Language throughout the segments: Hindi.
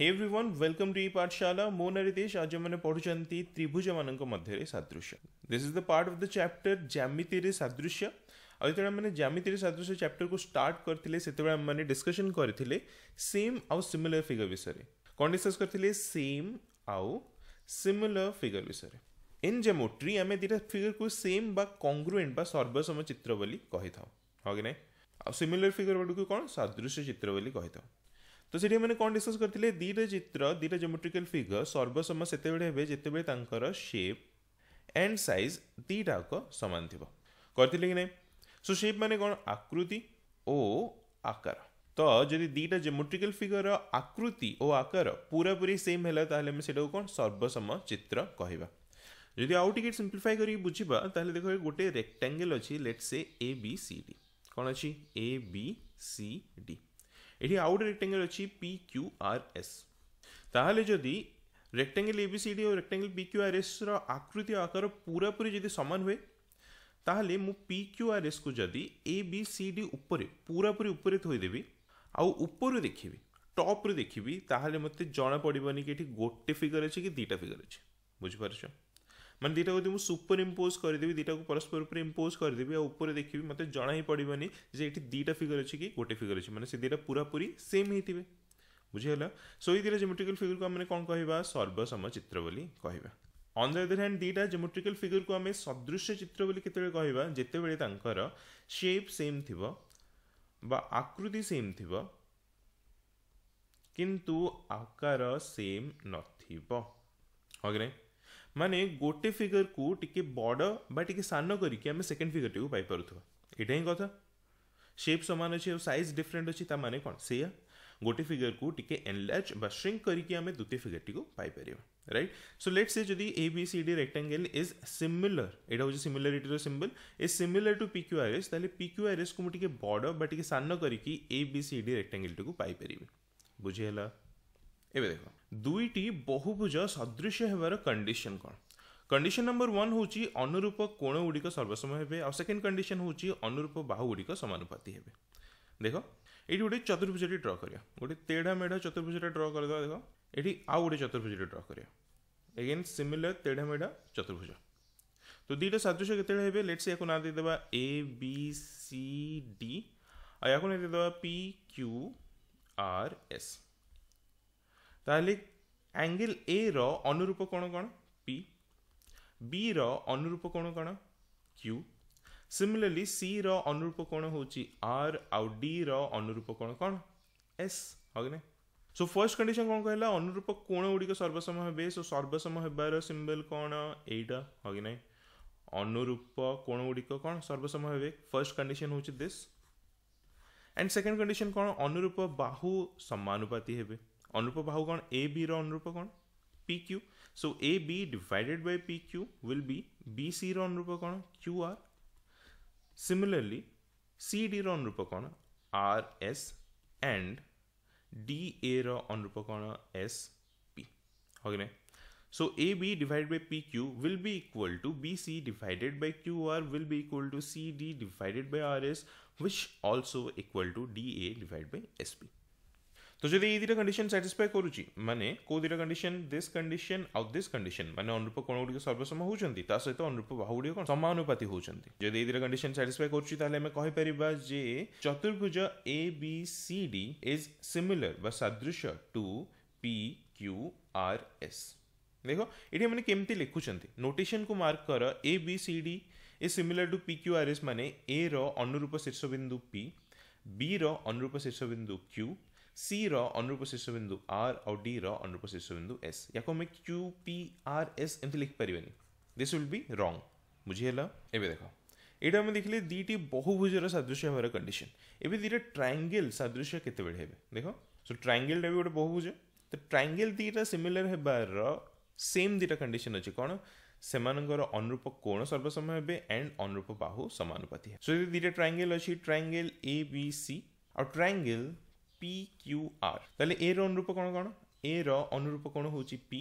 Hey everyone welcome to E Pathshala मो नरितेश आज मैंने पढ़ुंट त्रिभुज मान मध्य सादृश्य this is the part of the chapter ज्यामिति सादृश्य ଆଉ ଯେତେବେଳେ ଆମେ ଜ୍ୟାମିତିରେ ସାଦୃଶ୍ୟ ଚାପ୍ଟରକୁ ଷ୍ଟାର୍ଟ କରିଥିଲେ ସେତେବେଳେ ଆମେମାନେ ଡିସ୍କସନ୍ କରିଥିଲେ ସେମ୍ ଆଉ ସିମିଲର ଫିଗର ବିଷୟରେ କ'ଣ ଡିସ୍କସ୍ କରିଥିଲେ ସେମ୍ ଆଉ ସିମିଲର ଫିଗର ବିଷୟରେ ଇନ୍ ଜେମୋଟ୍ରି ଆମେ ଦୁଇଟା ଫିଗରକୁ ସେମ୍ ବା କଂଗ୍ରୁଏଣ୍ଟ ବା ସର୍ବସମ ଚିତ୍ର ବୋଲି କହିଥାଉ ହଁ କି ନାହିଁ ଆଉ ସିମିଲର ଫିଗର ଗୁଡ଼ିକୁ କ'ଣ ସାଦୃଶ୍ୟ ଚିତ୍ର ବୋଲି କହିଥାଉ ତ ସେଠି ଏମାନେ କ'ଣ ଡିସ୍କସ୍ କରିଥିଲେ ଦୁଇଟା ଚିତ୍ର ଦୁଇଟା ଜୋମେଟ୍ରିକାଲ ଫିଗର ସର୍ବସମ ସେତେବେଳେ ହେବେ ଯେତେବେଳେ ତାଙ୍କର ସେପ୍ ଆଣ୍ଡ ସାଇଜ୍ ଦୁଇଟାକ ସମାନ ଥିବ କରିଥିଲେ କି ନାହିଁ ସୋ ସେପ୍ ମାନେ କ'ଣ ଆକୃତି ଓ ଆକାର ତ ଯଦି ଦୁଇଟା ଜେମୋଟ୍ରିକାଲ ଫିଗରର ଆକୃତି ଓ ଆକାର ପୁରାପୁରି ସେମ୍ ହେଲା ତାହେଲେ ଆମେ ସେଟାକୁ କ'ଣ ସର୍ବସମ ଚିତ୍ର କହିବା ଯଦି ଆଉ ଟିକେ ସିମ୍ପ୍ଲିଫାଏ କରିକି ବୁଝିବା ତାହେଲେ ଦେଖ ଗୋଟେ ରେକ୍ଟାଙ୍ଗେଲ୍ ଅଛି ଲେଟ୍ ସେ ଏ ବି ସି ଡି କ'ଣ ଅଛି ଏ ବି ସି ଡି এটি আউটার রেক্ট্যাঙ্গেল হচ্ছে পি কিউ আর এস তাহলে যদি রেক্ট্যাঙ্গেল এবিসিডি ও রেক্ট্যাঙ্গেল পি কিউ আর এসর আকৃতি আকার পুরাপুরি যদি সমান হুয়ে তাহলে ମୁଁ ପି କ୍ୟୁ ଆର୍ ଏସ୍କୁ ଯଦି ଏ ବି ସି ଡି ଉପରେ ପୁରାପୁରି ଉପରେ ଥୋଇଦେବି ଆଉ ଉପରୁ ଦେଖିବି ଟପ୍ରୁ ଦେଖିବି ତାହେଲେ ମୋତେ ଜଣା ପଡ଼ିବନି କି ଏଠି ଗୋଟେ ଫିଗର୍ ଅଛି କି ଦୁଇଟା ଫିଗର୍ ଅଛି ବୁଝିପାରୁଛ ମାନେ ଦୁଇଟାକୁ ଯଦି ମୁଁ ସୁପର ଇମ୍ପୋଜ୍ କରିଦେବି ଦୁଇଟାକୁ ପରସ୍ପର ଉପରେ ଇମ୍ପୋଜ୍ କରିଦେବି ଆଉ ଉପରେ ଦେଖିବି ମୋତେ ଜଣା ହିଁ ପଡ଼ିବନି ଯେ ଏଠି ଦୁଇଟା ଫିଗର୍ ଅଛି କି ଗୋଟେ ଫିଗର୍ ଅଛି ମାନେ ସେ ଦୁଇଟା ପୁରାପୁରି ସେମ୍ ହେଇଥିବେ ବୁଝିଗଲା ସୋ ଏଥିରେ ଜେମେଟ୍ରିକାଲ ଫିଗରକୁ ଆମେ କ'ଣ କହିବା ସର୍ବସମ ଚିତ୍ର ବୋଲି କହିବା ଅନ୍ ଦ ଅଦର ହ୍ୟାଣ୍ଡ ଦୁଇଟା ଜେମେଟ୍ରିକାଲ ଫିଗରକୁ ଆମେ ସଦୃଶ୍ୟ ଚିତ୍ର ବୋଲି କେତେବେଳେ କହିବା ଯେତେବେଳେ ତାଙ୍କର ସେପ୍ ସେମ୍ ଥିବ ବା ଆକୃତି ସେମ୍ ଥିବ କିନ୍ତୁ ଆକାର ସେମ୍ ନଥିବ ହଁ କି ନାହିଁ ମାନେ ଗୋଟେ ଫିଗରକୁ ଟିକେ ବଡ଼ ବା ଟିକେ ସାନ କରିକି ଆମେ ସେକେଣ୍ଡ ଫିଗରଟିକୁ ପାଇପାରୁଥିବା ଏଇଟା ହିଁ କଥା ସେପ୍ ସମାନ ଅଛି ଆଉ ସାଇଜ୍ ଡିଫରେଣ୍ଟ ଅଛି ତା ମାନେ କ'ଣ ସେଇଆ ଗୋଟେ ଫିଗରକୁ ଟିକେ ଏନଲାର୍ଜ ବା ଶ୍ରିଙ୍କ୍ କରିକି ଆମେ ଦ୍ୱିତୀୟ ଫିଗରଟିକୁ ପାଇପାରିବା ରାଇଟ୍ ସୋ ଲେଟ୍ ସେ ଯଦି A B C D rectangle is similar ଏଇଟା ହେଉଛି ସିମିଲାରିଟିର symbol A similar to P Q R S ତାହେଲେ ପି କ୍ୟୁ ଆର୍ ଏସ୍କୁ ମୁଁ ଟିକେ ବଡ଼ ବା ଟିକେ ସାନ କରିକି ଏ ବି ସି ଡି ରେକ୍ଟାଙ୍ଗେଲ୍ଟିକୁ ପାଇପାରିବି ବୁଝିହେଲା ଏବେ ଦେଖ दुईटी बहुभुज सदृश होवार कंडीशन कौन कंडीशन नंबर वन हूँ अनुरूप कोण गुड़िक सर्वसम हे आ सेकेंड कंडीशन हूँ अनुरूप बाहूगुड़ समानुपाति हे देख ये गोटे चतुर्भुज ड्र कर गोटे तेढ़ा मेढ़ा चतुर्भुज ड्र कर देख ये आउ गोटे चतुर्भुज ड्र कर एगेन सिमिलर तेढ़ा मेढ़ा चतुर्भुज तो दुटा सदृश के लेट्स या ना देदे ए बी सी डी आ देदे पी क्यू आर एस ताहले एंगल ए रो अनुरूप कोण कोण पी बी रो अनुरूप कोण कोण क्यू सिमिलरली सी रो अनुरूप कोण होची आर आउ डी रो अनुरूप कोण कोण एस हगने सो फर्स्ट कंडीशन कोण कहला अनुरूप कोण उडीक सर्वसम हेबे सो सर्वसम हेबार सिंबल कोण एटा हगने अनुरूप कोण उडीक कोण सर्वसम हेबे फर्स्ट कंडीशन होची दिस एंड सेकंड कंडीशन कोण अनुरूप बाहु समानुपाती हेबे अनुरूप भाव कौन ए बी रूप कौन P Q so A B divided by P Q will be B C रूप कौन Q R similarly C D रूप कौन R S and D A रूप कौन एस पी ओके कि so A B divide by P Q will be equal to B C divided by Q R will be equal to C D divided by R S which also equal to D A divide by S P तो जदि ये दुटा कंडीशन साटिसफाए करुँच मैंने कौ दुटा कंडीशन दिस कंडीशन आउ दिस कंडीशन मैंने अनुरूप कौन गुड़ सर्वसम होता सहित अनुरूप बाहू गुड़ कौन समानुपाति होती जदि दुटा कंडीशन साटिसफाए करें कहींपर जे चतुर्भुज A B C D is similar व सदृश to P Q R S देखो ये मैंने केमती लिखुं नोटेसन को मार्क कर A B C D is similar to P Q R S मैंने ए रूप शीर्ष बिंदु पी बी रूप शीर्ष बिंदु क्यू सी रॉ ऑन रूप बिंदु आर आउ डी रॉ ऑन बिंदु एस या को क्यू पी आर एस एमती लिखिपारे दिस विल बी रंग बुझीगला एवं देख ये आम देखिले दुईटी बहुभुजर सादृश्य हमारे कंडीशन एवं दुईटा ट्राएंगेल सादृश्य केत देख सो ट्राएंगेलटा भी गोटे बहुभुज तो ट्राएंगेल दुईटा सिमिलर होबार सेम दुईटा कंडीशन अच्छे कौन से अनुरूप कोण सर्वसम हे एंड अनुरूप बाहू समानुपाती है सो so, ट्राएंगेल अच्छी ट्राएंगेल ए बी सी और ट्राएंगेल पी क्यू आर ताल ए रूप कौन कौन ए रूप कौन हूँ पी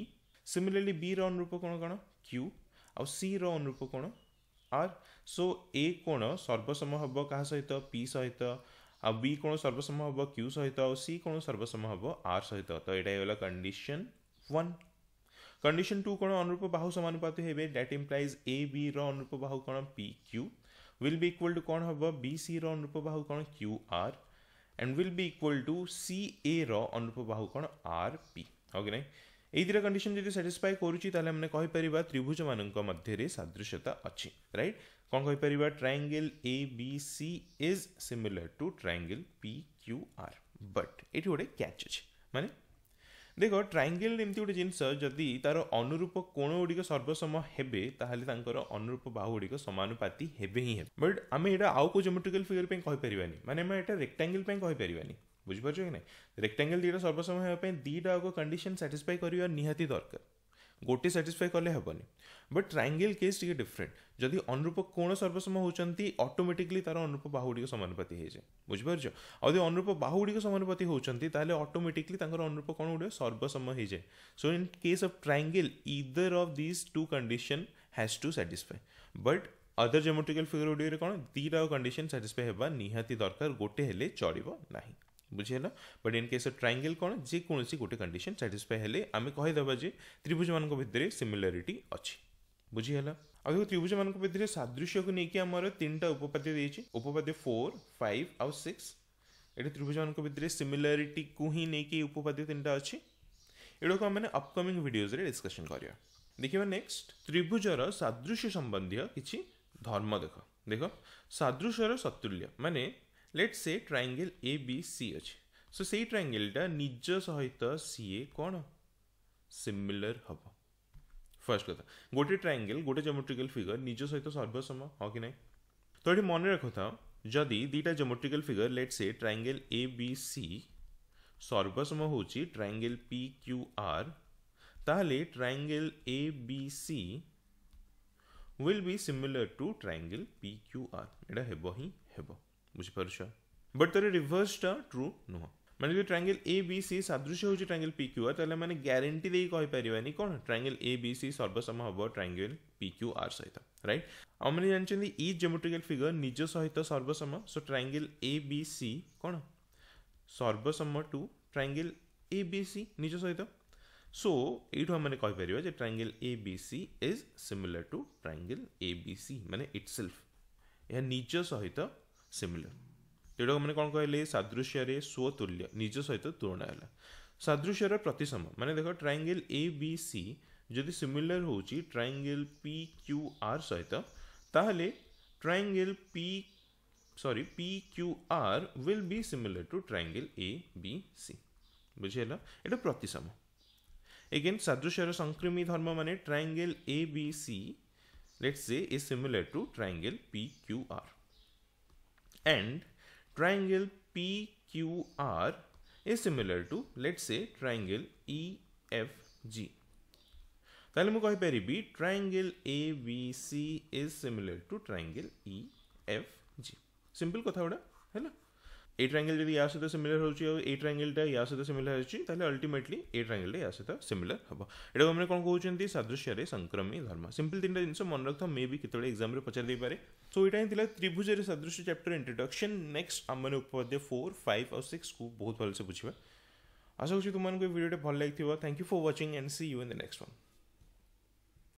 सिमिलरली बी रूप कौन कौन क्यू आ सी रूप कौन आर सो ए कौन सर्वसम्म हम क्या सहित पी सहित आ कोण सर्वसम हम क्यू सहित आ सी कौन सर्वसम्म हम आर सहित तो यहाँ कंडीशन वन कंडीशन टू कौन अनुरूप बाहु सामानुपात हो डैट इम्प्लाइज ए बी रूप बाहु कौन P Q will be equal to कौन हम बी सी रूप बाहु कौन Q R and will be equal to C A रनुप कौन आर पी हो कि नाई यही कंडीशन जब साटिस्फाए करें त्रिभुज मान सादृश्यता अच्छी रईट कौन कहीपर triangle A B C is similar to triangle P Q R but ये गोटे क्या अच्छे मानते ଦେଖ ଟ୍ରାଙ୍ଗେଲ୍ ଏମିତି ଗୋଟେ ଜିନିଷ ଯଦି ତାର ଅନୁରୂପ କୋଣ ଗୁଡ଼ିକ ସର୍ବସମ ହେବେ ତାହେଲେ ତାଙ୍କର ଅନୁରୂପ ବାହୁ ଗୁଡ଼ିକ ସମାନୁପାତି ହେବେ ହିଁ ହେବେ ବଟ୍ ଆମେ ଏଇଟା ଆଉ କେଉଁ ଜୋମେଟ୍ରିକାଲ ଫିଗର ପାଇଁ କହିପାରିବାନି ମାନେ ଆମେ ଏଇଟା ରେକ୍ଟାଙ୍ଗେଲ୍ ପାଇଁ କହିପାରିବାନି ବୁଝିପାରୁଛ କି ନାହିଁ ରେକ୍ଟାଙ୍ଗେଲ୍ ଦୁଇଟା ସର୍ବସମ ହେବା ପାଇଁ ଦୁଇଟା ଆଗ କଣ୍ଡିସନ୍ ସାଟିସ୍ଫାଏ କରିବା ନିହାତି ଦରକାର ଗୋଟି ସାଟିସ୍ଫାଏ କଲେ ହେବନି ବଟ୍ ଟ୍ରାଙ୍ଗେଲ୍ କେସ୍ ଟିକେ ଡିଫରେଣ୍ଟ ଯଦି ଅନୁରୂପ କୋଣ ସର୍ବସମ ହେଉଛନ୍ତି ଅଟୋମେଟିକଲି ତାର ଅନୁରୂପ ବାହୁଗୁଡ଼ିକ ସମାନପାତି ହେଇଯାଏ ବୁଝିପାରୁଛ ଆଉ ଯଦି ଅନୁରୂପ ବାହୁଗୁଡ଼ିକ ସମାନପାତି ହେଉଛନ୍ତି ତାହେଲେ ଅଟୋମେଟିକଲି ତାଙ୍କର ଅନୁରୂପ କ'ଣ ଗୁଡ଼ିକ ସର୍ବସମ ହେଇଯାଏ so in case of triangle either of these two condition has to satisfy but other geometrical figure ଗୁଡ଼ିକରେ କ'ଣ ଦୁଇଟା କଣ୍ଡିସନ୍ ସାଟିସ୍ଫାଏ ହେବା ନିହାତି ଦରକାର ଗୋଟେ ହେଲେ ଚଳିବ ନାହିଁ ବୁଝିହେଲା but in case of triangle କ'ଣ ଯେକୌଣସି ଗୋଟେ କଣ୍ଡିସନ୍ ସାଟିସ୍ଫାଏ ହେଲେ ଆମେ କହିଦେବା ଯେ ତ୍ରିଭୁଜମାନଙ୍କ ଭିତରେ ସିମିଲାରିଟି ଅଛି ବୁଝିହେଲା ଆଉ ଦେଖ ତ୍ରିଭୁଜମାନଙ୍କ ଭିତରେ ସାଦୃଶ୍ୟକୁ ନେଇକି ଆମର ତିନିଟା ଉପପାଦ୍ୟ ଦେଇଛି ଉପପାଦ୍ୟ ଫୋର୍ ଫାଇଭ୍ ଆଉ ସିକ୍ସ ଏଠି ତ୍ରିଭୁଜମାନଙ୍କ ଭିତରେ ସିମିଲାରିଟିକୁ ହିଁ ନେଇକି ଉପପାଦ୍ୟ ତିନିଟା ଅଛି ଏଗୁଡ଼ାକୁ ଆମେ ଅପକମିଂ ଭିଡ଼ିଓଜରେ ଡିସ୍କସନ୍ କରିବା ଦେଖିବା ନେକ୍ସଟ ତ୍ରିଭୁଜର ସାଦୃଶ୍ୟ ସମ୍ବନ୍ଧୀୟ କିଛି ଧର୍ମ ଦେଖ ଦେଖ ସାଦୃଶ୍ୟର ସତୁଲ୍ୟ ମାନେ लेट से ट्राइंगेल ए बी सी अच्छे सो से ट्राइंगेलटा निज सहित सी ए कौन सिमिलर हम फर्स्ट कथा गोटे ट्राइंगेल गोटे जोमेट्रिकल फिगर निज सहित सर्वसम हो कि ना तो ये मन रख जदि दुटा जोमेट्रिकल फिगर लेट से ट्राइंगेल ए बी सी सर्वसम हो ट्राइंगेल पी क्यू आर ताल triangle A B C will be similar to triangle P Q R यहाँ हम ही हम बुझी पारुछ बट तार रिभर्सटा ट्रू नुह ମାନେ ଯଦି ଟ୍ରାଙ୍ଗେଲ ଏ ବି ସି ସାଦୃଶ୍ୟ ହେଉଛି ଟ୍ରାଙ୍ଗେଲ ପି କ୍ୟୁ ଆର୍ ତାହେଲେ ମାନେ ଗ୍ୟାରେଣ୍ଟି ଦେଇ କହିପାରିବାନି କ'ଣ ଟ୍ରାଙ୍ଗେଲ ଏ ବି ସି ସର୍ବସମ ହେବ ଟ୍ରାଙ୍ଗେଲ ପି କ୍ୟୁ ଆର୍ ସହିତ ରାଇଟ୍ ଆମମାନେ ଜାଣିଛନ୍ତି ଇ ଜେମେଟ୍ରିକାଲ ଫିଗର ନିଜ ସହିତ ସର୍ବସମ so triangle A B C କ'ଣ ସର୍ବସମ to triangle A B C ନିଜ ସହିତ ସୋ ଏଇଠୁ ଆମେ କହିପାରିବା ଯେ triangle A B C is similar to triangle A B C ମାନେ ଇଟ୍ ସେଲ୍ଫ ଏହା ନିଜ ସହିତ ସିମିଲର ଏଗୁଡ଼ାକ ମାନେ କ'ଣ କହିଲେ ସାଦୃଶ୍ୟରେ ସ୍ୱତୁଲ୍ୟ ନିଜ ସହିତ ତୁଳନା ହେଲା ସାଦୃଶ୍ୟର ପ୍ରତିସମ ମାନେ ଦେଖ ଟ୍ରାଙ୍ଗେଲ୍ ଏ ବି ସି ଯଦି ସିମିଲାର ହେଉଛି ଟ୍ରାଙ୍ଗେଲ୍ ପି କ୍ୟୁ ଆର୍ ସହିତ ତାହେଲେ triangle P sorry P Q R will be similar to triangle A B C ବୁଝିହେଲା ଏଇଟା ପ୍ରତିସମ ଏଗେନ୍ ସାଦୃଶ୍ୟର ସଂକ୍ରମୀ ଧର୍ମ ମାନେ triangle A B C let's A is similar to triangle P Q R and triangle PQR is similar to let's say triangle EFG. তাহলে पैरी କହିପାରିବି triangle ABC is similar to triangle EFG. Simple কথা ଗୁଡ଼ା ହେଲା ए ट्रांगल जब या सहित सिमिलर हो ए ट्रांगलटा या सहित सिमिलर होती अल्टिमेटली ए ट्रांगलटा या सहित सीमिलर हम एट मैंने कौन कहते सादृश्य संक्रमी धर्म सिंपल तीन टाइम जिस मन रखा मे भी कितने एक्जाम पचारे पारे सो यहाँ ही त्रिभुज सदृश चैप्टर इंट्रोडक्शन नेक्स्ट आम मैंने उपाद्य फोर फाइव और सिक्स को बहुत भले से बुझा आशा करूँ तुमको भिडियो भल लगे thank you for watching and see you in the next one